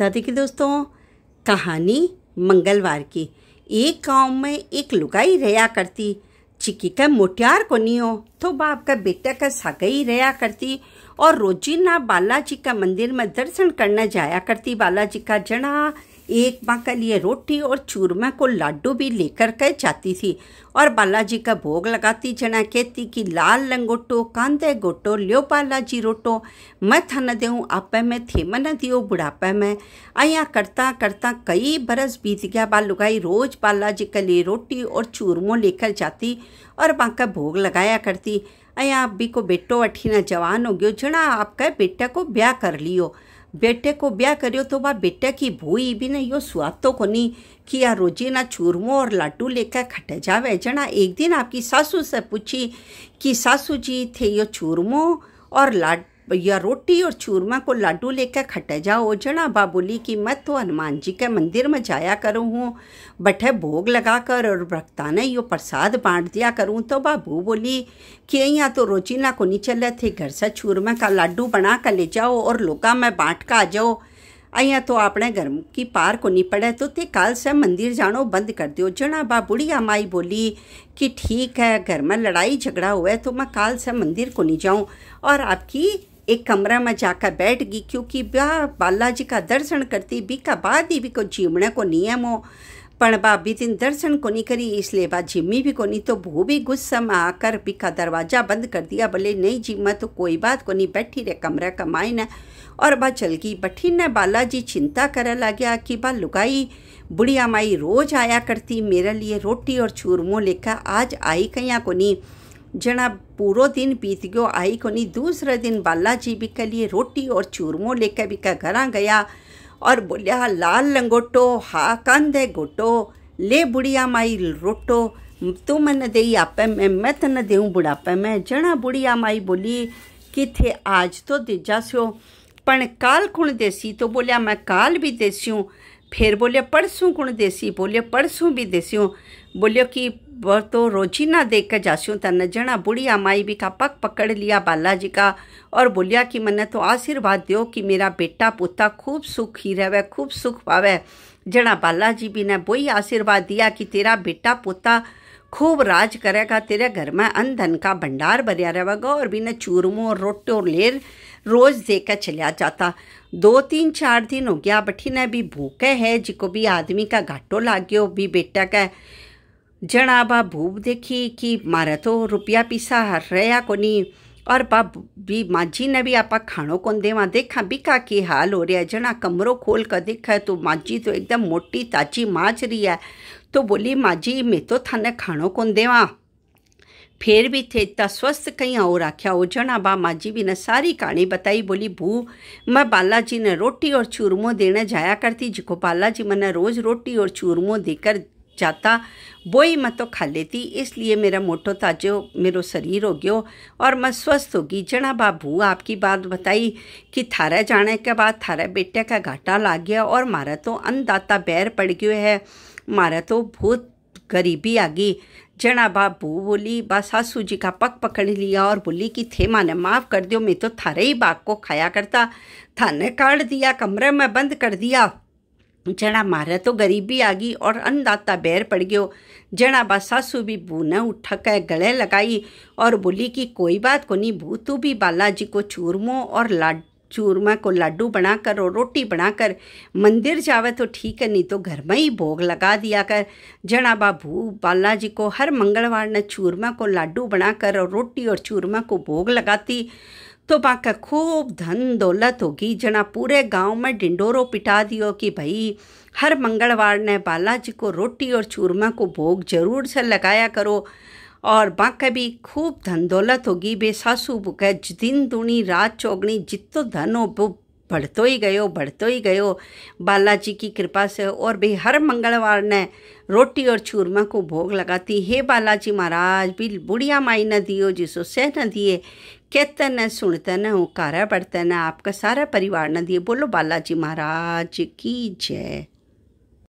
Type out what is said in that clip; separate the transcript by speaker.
Speaker 1: बता दें कि दोस्तों कहानी मंगलवार की एक गांव में एक लुगाई रहा करती चिक्की का मोटियार को नहीं हो तो बाप का बेटा का सागई रहा करती और रोजीना बालाजी का मंदिर में दर्शन करना जाया करती बालाजी का जना एक माँ के लिए रोटी और चूरमा को लाडू भी लेकर के जाती थी और बालाजी का भोग लगाती जना कहती कि लाल लंगोटो कांदे गोटो लियो बालाजी रोटो मैं थन देऊँ आपे में थे न दियो बुढ़ापे में आया करता करता कई बरस बीत गया बालुगाई रोज बालाजी के लिए रोटी और चूरमो लेकर जाती और माँ का भोग लगाया करती अया आप भी को बेटो अठीना जवान हो गयो जना आपका बेटा को ब्याह कर लियो बेटे करियो तो वह बेटे की भूई भी नहीं यो स्वाद तो कोनी कि या रोजीना चूरमो और लाडू लेकर खटे जावे जना एक दिन आपकी सासू से पूछी कि सासू जी थे यो चूरमो और लाड भैया रोटी और चूरमा को लाडू लेकर खटे जाओ जड़ा बाबूली की मैं तो हनुमान जी के मंदिर में जाया करूँ हूँ बैठे भोग लगा कर और ने यो प्रसाद बांट दिया करूँ तो बाबू बोली कि यहाँ तो रोजीना को नहीं चले थे घर से चूरमा का लाडू बना कर ले जाओ और लोका में बांट कर आ जाओ तो आपने घर की पार को नहीं पड़े तो ते काल से मंदिर जानो बंद कर दियो जना बा बुढ़िया माई बोली कि ठीक है घर में लड़ाई झगड़ा हुआ है तो मैं काल से मंदिर को नहीं जाऊं और आपकी एक कमरा में जाकर बैठ गई क्योंकि वह बालाजी का दर्शन करती भी का बाद ही भी को जीवने को नियम हो पर बा दिन दर्शन को नहीं करी इसलिए बा जिम्मी भी को नहीं तो वो भी गुस्सा में आकर भी का दरवाज़ा बंद कर दिया बोले नहीं जिम्मा तो कोई बात को नहीं बैठी रे कमरा कमाए ना और बा चल गई बठी न बालाजी चिंता करे लग्या कि बा लुगाई बुढ़िया माई रोज आया करती मेरे लिए रोटी और चूरमो लेकर आज आई कहीं को नहीं जना पूरो दिन बीत गयो आई कोनी दूसरे दिन बालाजी भी के लिए रोटी और चूरमो लेकर भी का घर गया और बोलिया लाल लंगोटो हा कंधे गोटो ले बुढ़िया माई रोटो तू मन दे आपे मैं मैं तन दे बुढ़ापे मैं जना बुढ़िया माई बोली कि थे आज तो दिजा सो पण काल कुण देसी तो बोलिया मैं काल भी देसी हूँ फिर बोले परसों कुण देसी बोले परसों भी देसी हूँ बोलियो कि वह तो रोजी ना रोजीना कर जासूं तन जना बुढ़ी अमाई भी का पक पकड़ लिया बालाजी का और बोलिया कि मैंने तो आशीर्वाद दो कि मेरा बेटा पोता खूब सुख ही रहे खूब सुख पावे जना बालाजी भी ने वही आशीर्वाद दिया कि तेरा बेटा पोता खूब राज करेगा तेरे घर में अन्न धन का भंडार भरिया रहेगा और भी ने चूरमो और रोटो और लेर रोज दे कर चलिया जाता दो तीन चार दिन हो गया बठी ने भी भूखे है जिको भी आदमी का घाटो लाग भी बेटा का જણા બા ભૂપ દેખી કે મારા તો રૂપિયા પૈસા રહ્યા કોની और बा भी माझी ने भी आप खाणो को देवा देखा बिका के हाल हो रहा है जना कमरों खोल कर देखा है तो माझी तो एकदम मोटी ताजी माच रही है तो बोली माझी मैं तो थाने खाणो कौन देवा फिर भी थे इतना स्वस्थ कहीं और आख्या हो जना बा माझी भी ने सारी कहानी बताई बोली भू मैं बालाजी ने रोटी और चूरमो देने जाया करती जिको बालाजी मैंने रोज रोटी और चूरमो देकर जाता वो ही मैं तो खा लेती इसलिए मेरा मोटो ताजो मेरो शरीर हो गयो और मैं स्वस्थ होगी जना बाबू आपकी बात बताई कि थारा जाने के बाद थारा बेटे का घाटा ला गया और मारा तो अन्नदाता बैर पड़ गयो है मारा तो बहुत गरीबी आ गई जना बाबू बोली बा सासू जी का पक पकड़ लिया और बोली कि थे माने माफ़ कर दियो मैं तो थारे ही बाग को खाया करता थाने काट दिया कमरे में बंद कर दिया मारे तो गरीबी आ गई और अन्नदाता बैर पड़ गयो जना बा सासू भी बू न उठक गले लगाई और बोली कि कोई बात को नहीं भू तू भी बालाजी को चूरमो और लाड चूरमा को लाडू बनाकर और रोटी बनाकर मंदिर जावे तो ठीक है नहीं तो घर में ही भोग लगा दिया कर जना बाबू बालाजी को हर मंगलवार ने चूरमा को लाडू बनाकर और रोटी और चूरमा को भोग लगाती तो बाका खूब धन दौलत होगी जना पूरे गांव में डिंडोरो पिटा दियो कि भाई हर मंगलवार ने बालाजी को रोटी और चूरमा को भोग जरूर से लगाया करो और बाका भी खूब धन दौलत होगी बे सासू बुके दिन दुनी रात चौगनी जितो धन हो बढ़तो ही गयो बढ़तो ही गयो बालाजी की कृपा से और भी हर मंगलवार ने रोटी और चूरमा को भोग लगाती हे बालाजी महाराज भी बुढ़िया माई न दियो जिसो सह न दिए कहते न सुनते न हुकारा बढ़ते न आपका सारा परिवार न दिए बोलो बालाजी महाराज की जय